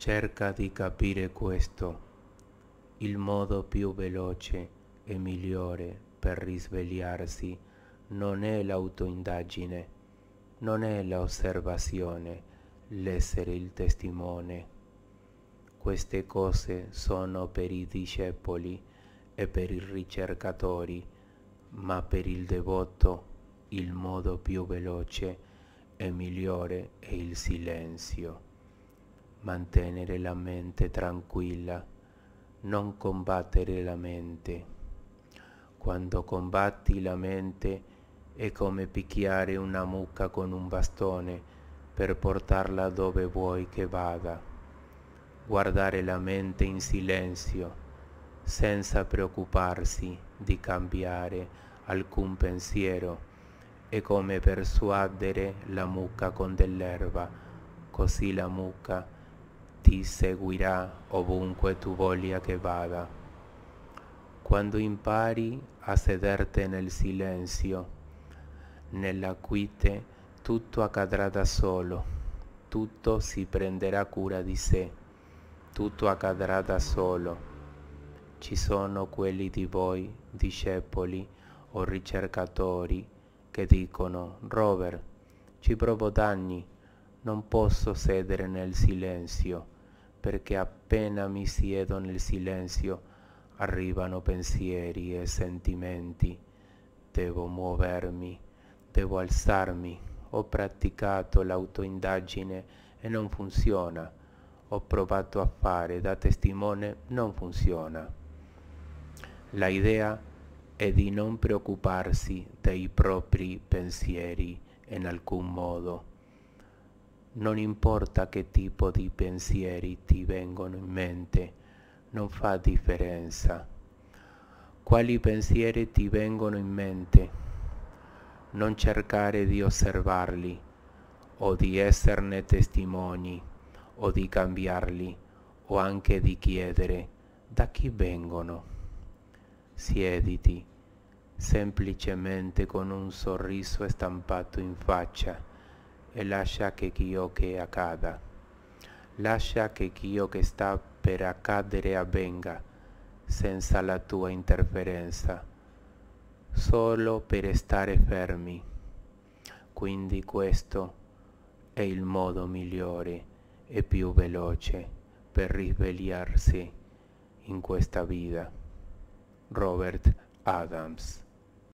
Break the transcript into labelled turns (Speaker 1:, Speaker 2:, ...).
Speaker 1: Cerca di capire questo. Il modo più veloce e migliore per risvegliarsi non è l'autoindagine, non è l'osservazione, l'essere il testimone. Queste cose sono per i discepoli e per i ricercatori, ma per il devoto il modo più veloce e migliore è il silenzio mantenere la mente tranquilla, non combattere la mente. Quando combatti la mente è come picchiare una mucca con un bastone per portarla dove vuoi che vada. Guardare la mente in silenzio, senza preoccuparsi di cambiare alcun pensiero, è come persuadere la mucca con dell'erba, così la mucca ti seguirà ovunque tu voglia che vada. Quando impari a sederti nel silenzio, nella quite tutto accadrà da solo, tutto si prenderà cura di sé, tutto accadrà da solo. Ci sono quelli di voi, discepoli o ricercatori, che dicono, Robert, ci provo danni, non posso sedere nel silenzio perché appena mi siedo nel silenzio arrivano pensieri e sentimenti. Devo muovermi, devo alzarmi. Ho praticato l'autoindagine e non funziona. Ho provato a fare da testimone, non funziona. La idea è di non preoccuparsi dei propri pensieri in alcun modo non importa che tipo di pensieri ti vengono in mente, non fa differenza. Quali pensieri ti vengono in mente? Non cercare di osservarli o di esserne testimoni o di cambiarli o anche di chiedere da chi vengono. Siediti semplicemente con un sorriso stampato in faccia e lascia che ciò che accada. Lascia che ciò che sta per accadere avvenga, senza la tua interferenza, solo per stare fermi. Quindi questo è il modo migliore e più veloce per risvegliarsi in questa vita. Robert Adams